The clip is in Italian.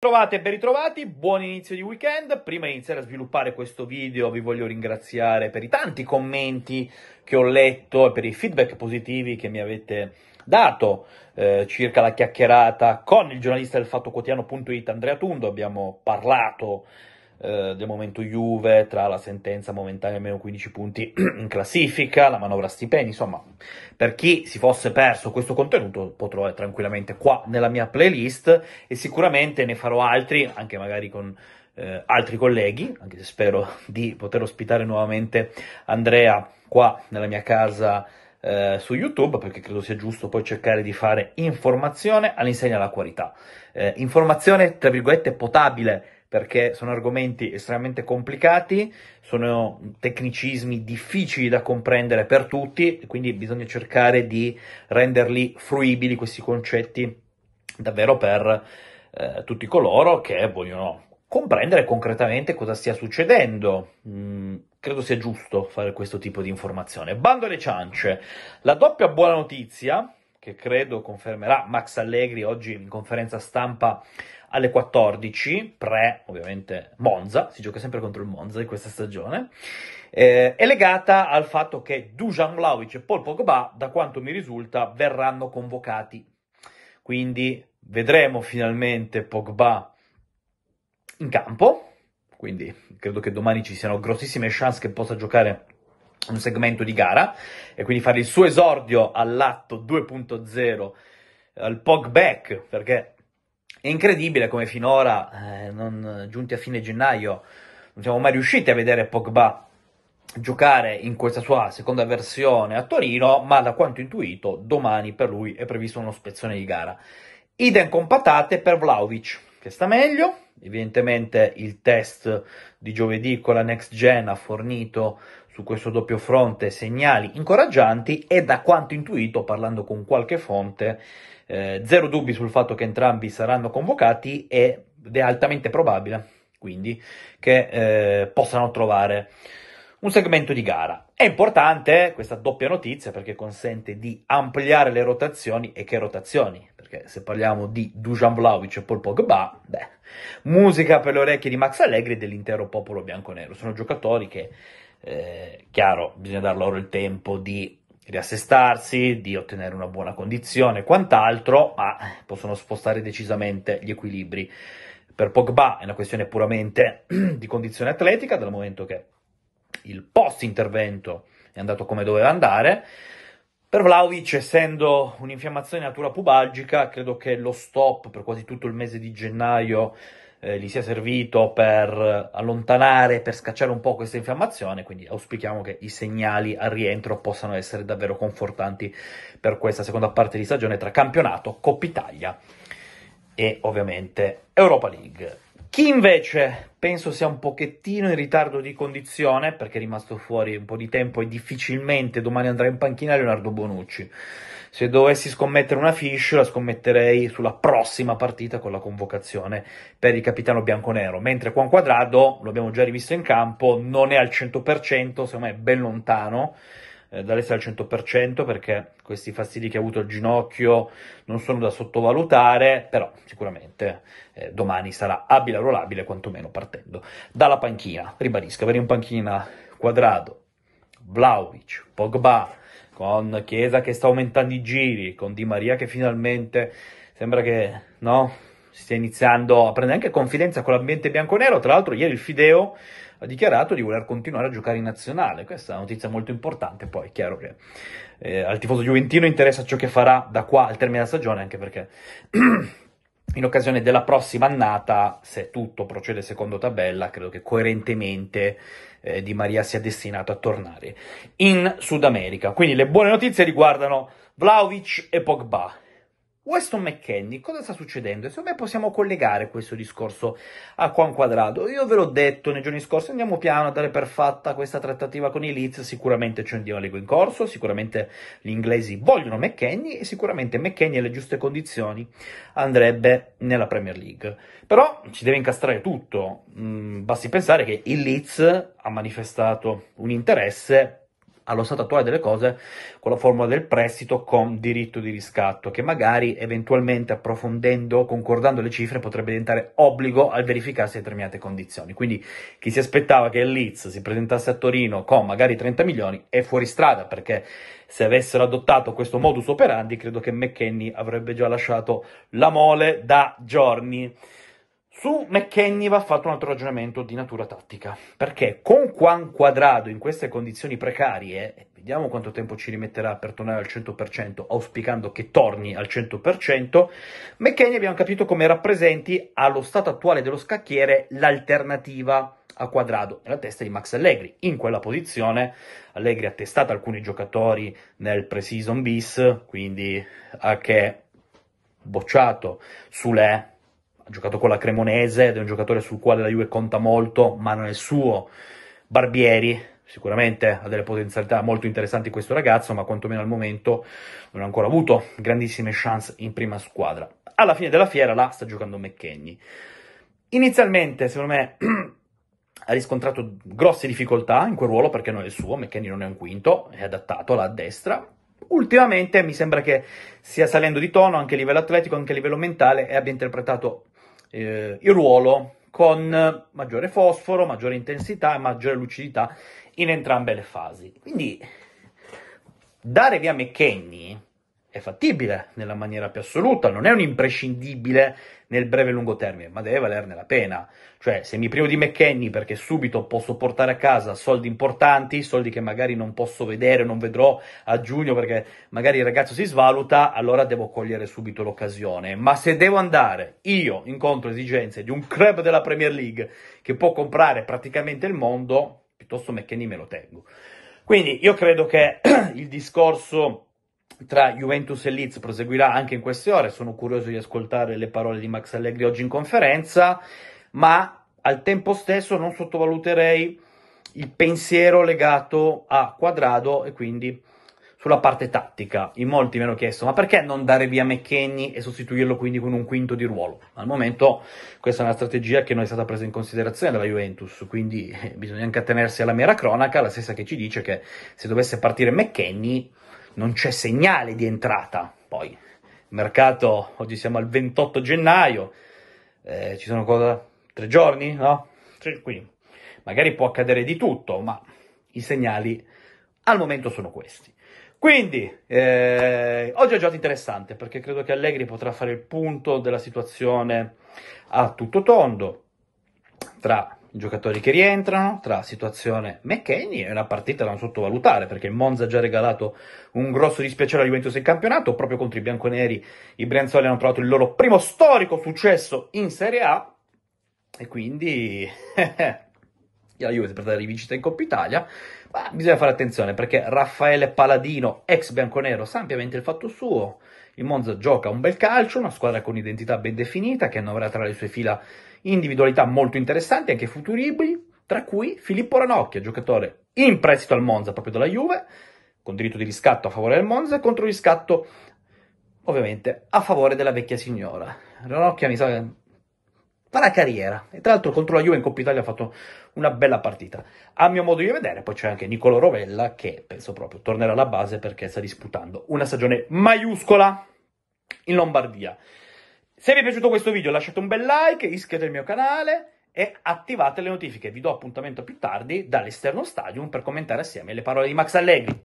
Trovate e ben ritrovati, buon inizio di weekend. Prima di iniziare a sviluppare questo video vi voglio ringraziare per i tanti commenti che ho letto e per i feedback positivi che mi avete dato eh, circa la chiacchierata con il giornalista del Fatto Quotidiano.it Andrea Tundo. Abbiamo parlato eh, del momento Juve, tra la sentenza momentanea meno 15 punti in classifica, la manovra stipendi, insomma, per chi si fosse perso questo contenuto può trovare eh, tranquillamente qua nella mia playlist e sicuramente ne farò altri, anche magari con eh, altri colleghi, anche se spero di poter ospitare nuovamente Andrea qua nella mia casa. Eh, su YouTube perché credo sia giusto poi cercare di fare informazione all'insegna della qualità. Eh, informazione, tra virgolette, potabile perché sono argomenti estremamente complicati, sono tecnicismi difficili da comprendere per tutti, quindi bisogna cercare di renderli fruibili questi concetti davvero per eh, tutti coloro che vogliono comprendere concretamente cosa stia succedendo. Mm, credo sia giusto fare questo tipo di informazione. Bando alle ciance. La doppia buona notizia che credo confermerà Max Allegri oggi in conferenza stampa alle 14, pre ovviamente Monza, si gioca sempre contro il Monza in questa stagione, eh, è legata al fatto che Dujan Vlaovic e Paul Pogba, da quanto mi risulta, verranno convocati. Quindi vedremo finalmente Pogba in campo, quindi credo che domani ci siano grossissime chance che possa giocare un segmento di gara e quindi fare il suo esordio all'atto 2.0 eh, al pog perché è incredibile come finora eh, non, giunti a fine gennaio non siamo mai riusciti a vedere Pogba giocare in questa sua seconda versione a Torino, ma da quanto intuito domani per lui è previsto uno spezzone di gara. Idem con patate per Vlaovic, che sta meglio, evidentemente il test di giovedì con la next gen ha fornito su questo doppio fronte segnali incoraggianti e da quanto intuito parlando con qualche fonte eh, zero dubbi sul fatto che entrambi saranno convocati ed è altamente probabile quindi che eh, possano trovare un segmento di gara. È importante questa doppia notizia perché consente di ampliare le rotazioni e che rotazioni, perché se parliamo di Dujan Vlaovic e Paul Pogba, beh, musica per le orecchie di Max Allegri e dell'intero popolo bianco-nero Sono giocatori che eh, chiaro, bisogna dar loro il tempo di riassestarsi, di ottenere una buona condizione e quant'altro, ma possono spostare decisamente gli equilibri. Per Pogba è una questione puramente di condizione atletica, dal momento che il post intervento è andato come doveva andare. Per Vlaovic, essendo un'infiammazione di natura pubalgica, credo che lo stop per quasi tutto il mese di gennaio eh, gli sia servito per allontanare, per scacciare un po' questa infiammazione, quindi auspichiamo che i segnali al rientro possano essere davvero confortanti per questa seconda parte di stagione tra campionato, Coppa Italia e ovviamente Europa League. Chi invece penso sia un pochettino in ritardo di condizione, perché è rimasto fuori un po' di tempo e difficilmente domani andrà in panchina Leonardo Bonucci. Se dovessi scommettere una fish, la scommetterei sulla prossima partita con la convocazione per il capitano bianconero. Mentre Juan Quadrado, lo abbiamo già rivisto in campo, non è al 100%, secondo me è ben lontano eh, da al 100% perché questi fastidi che ha avuto il ginocchio non sono da sottovalutare, però sicuramente eh, domani sarà abile a rollabile quantomeno partendo dalla panchina. Ribadisco, avere in panchina Quadrado, Vlaovic, Pogba, con Chiesa che sta aumentando i giri, con Di Maria che finalmente sembra che no, stia iniziando a prendere anche confidenza con l'ambiente bianco-nero. Tra l'altro, ieri il Fideo ha dichiarato di voler continuare a giocare in nazionale. Questa è una notizia molto importante, poi è chiaro che eh, al tifoso giuventino interessa ciò che farà da qua al termine della stagione, anche perché in occasione della prossima annata, se tutto procede secondo tabella, credo che coerentemente eh, Di Maria sia destinato a tornare in Sud America. Quindi le buone notizie riguardano Vlaovic e Pogba Weston McKenney, cosa sta succedendo? E secondo me possiamo collegare questo discorso a Juan Quadrado. Io ve l'ho detto nei giorni scorsi, andiamo piano a dare per fatta questa trattativa con i Leeds, sicuramente c'è un dialogo in corso, sicuramente gli inglesi vogliono McKenney e sicuramente McKenney alle giuste condizioni andrebbe nella Premier League. Però ci deve incastrare tutto, mm, basti pensare che il Leeds ha manifestato un interesse allo stato attuale delle cose con la formula del prestito con diritto di riscatto, che magari eventualmente approfondendo, concordando le cifre, potrebbe diventare obbligo al verificarsi determinate condizioni. Quindi chi si aspettava che il Leeds si presentasse a Torino con magari 30 milioni è fuori strada perché se avessero adottato questo modus operandi credo che McKenny avrebbe già lasciato la mole da giorni. Su McKenny va fatto un altro ragionamento di natura tattica, perché con Juan Quadrado in queste condizioni precarie, vediamo quanto tempo ci rimetterà per tornare al 100%, auspicando che torni al 100%, McKenny abbiamo capito come rappresenti allo stato attuale dello scacchiere l'alternativa a quadrado nella testa di Max Allegri. In quella posizione Allegri ha testato alcuni giocatori nel pre-season bis, quindi ha che bocciato sulle ha giocato con la Cremonese ed è un giocatore sul quale la Juve conta molto, ma non è il suo. Barbieri, sicuramente ha delle potenzialità molto interessanti questo ragazzo, ma quantomeno al momento non ha ancora avuto grandissime chance in prima squadra. Alla fine della fiera là sta giocando McKenny. Inizialmente, secondo me, ha riscontrato grosse difficoltà in quel ruolo perché non è il suo, McKenny non è un quinto, è adattato là a destra. Ultimamente mi sembra che stia salendo di tono anche a livello atletico, anche a livello mentale e abbia interpretato eh, il ruolo con maggiore fosforo, maggiore intensità e maggiore lucidità in entrambe le fasi. Quindi dare via McKenny è fattibile nella maniera più assoluta, non è un imprescindibile nel breve e lungo termine, ma deve valerne la pena. Cioè, se mi privo di McKenny perché subito posso portare a casa soldi importanti, soldi che magari non posso vedere, non vedrò a giugno perché magari il ragazzo si svaluta, allora devo cogliere subito l'occasione. Ma se devo andare io incontro esigenze di un club della Premier League che può comprare praticamente il mondo, piuttosto McKenny me lo tengo. Quindi io credo che il discorso tra Juventus e Leeds proseguirà anche in queste ore. Sono curioso di ascoltare le parole di Max Allegri oggi in conferenza, ma al tempo stesso non sottovaluterei il pensiero legato a Quadrado e quindi sulla parte tattica. In molti mi hanno chiesto: ma perché non dare via McKenny e sostituirlo quindi con un quinto di ruolo? Al momento questa è una strategia che non è stata presa in considerazione dalla Juventus, quindi eh, bisogna anche attenersi alla mera cronaca, la stessa che ci dice che se dovesse partire McKenny non c'è segnale di entrata. Poi, il mercato, oggi siamo al 28 gennaio, eh, ci sono cosa, tre giorni, no? Quindi, magari può accadere di tutto, ma i segnali al momento sono questi. Quindi, eh, oggi è una giornata interessante perché credo che Allegri potrà fare il punto della situazione a tutto tondo tra giocatori che rientrano, tra situazione McKenny è una partita da non sottovalutare perché Monza ha già regalato un grosso dispiacere alla Juventus in campionato, proprio contro i bianconeri i Brianzoli hanno trovato il loro primo storico successo in Serie A e quindi la Juve per dare rivincita in Coppa Italia, ma bisogna fare attenzione perché Raffaele Paladino, ex bianconero, sa ampiamente il fatto suo, il Monza gioca un bel calcio, una squadra con identità ben definita che non avrà tra le sue fila individualità molto interessanti, anche futuribili, tra cui Filippo Ranocchia, giocatore in prestito al Monza proprio dalla Juve, con diritto di riscatto a favore del Monza, contro riscatto ovviamente a favore della vecchia signora. Ranocchia mi sa che fa la carriera e tra l'altro contro la Juve in Coppa Italia ha fatto una bella partita. A mio modo di vedere poi c'è anche Nicolo Rovella che penso proprio tornerà alla base perché sta disputando una stagione maiuscola in Lombardia. Se vi è piaciuto questo video lasciate un bel like, iscrivetevi al mio canale e attivate le notifiche. Vi do appuntamento più tardi dall'esterno stadium per commentare assieme le parole di Max Allegri.